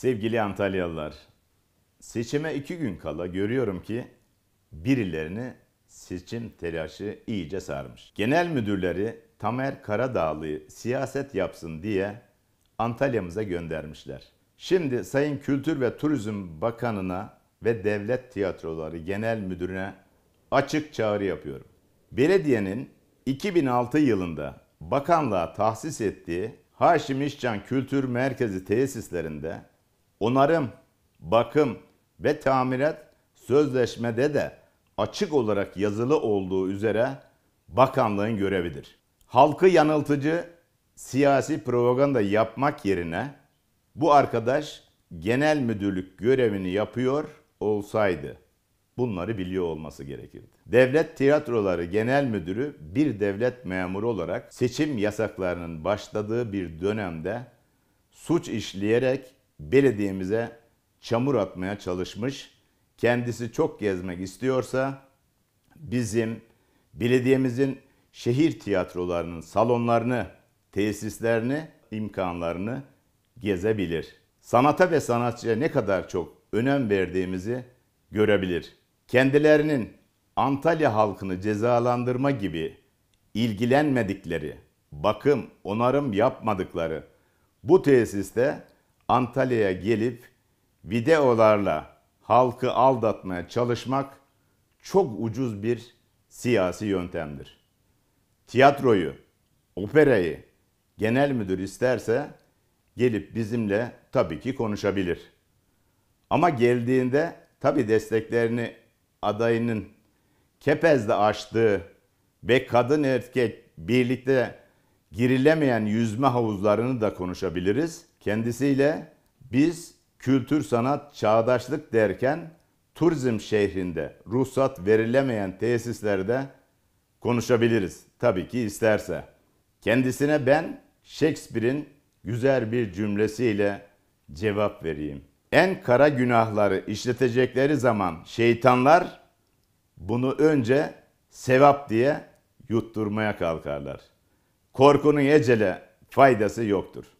Sevgili Antalyalılar, seçime iki gün kala görüyorum ki birilerini seçim telaşı iyice sarmış. Genel müdürleri Tamer Karadağlı siyaset yapsın diye Antalya'mıza göndermişler. Şimdi Sayın Kültür ve Turizm Bakanı'na ve Devlet Tiyatroları Genel Müdürü'ne açık çağrı yapıyorum. Belediyenin 2006 yılında bakanlığa tahsis ettiği Haşim İşcan Kültür Merkezi tesislerinde onarım, bakım ve tamirat sözleşmede de açık olarak yazılı olduğu üzere bakanlığın görevidir. Halkı yanıltıcı siyasi propaganda yapmak yerine bu arkadaş genel müdürlük görevini yapıyor olsaydı bunları biliyor olması gerekirdi. Devlet Tiyatroları Genel Müdürü bir devlet memuru olarak seçim yasaklarının başladığı bir dönemde suç işleyerek belediyemize çamur atmaya çalışmış. Kendisi çok gezmek istiyorsa bizim belediyemizin şehir tiyatrolarının salonlarını, tesislerini, imkanlarını gezebilir. Sanata ve sanatçıya ne kadar çok önem verdiğimizi görebilir. Kendilerinin Antalya halkını cezalandırma gibi ilgilenmedikleri, bakım, onarım yapmadıkları bu tesiste Antalya'ya gelip videolarla halkı aldatmaya çalışmak çok ucuz bir siyasi yöntemdir. Tiyatroyu, operayı genel müdür isterse gelip bizimle tabii ki konuşabilir. Ama geldiğinde tabii desteklerini adayının kepezde açtığı ve kadın erkek birlikte girilemeyen yüzme havuzlarını da konuşabiliriz. Kendisiyle biz kültür, sanat, çağdaşlık derken turizm şehrinde ruhsat verilemeyen tesislerde konuşabiliriz. Tabii ki isterse. Kendisine ben Shakespeare'in güzel bir cümlesiyle cevap vereyim. En kara günahları işletecekleri zaman şeytanlar bunu önce sevap diye yutturmaya kalkarlar korkunun ecele faydası yoktur.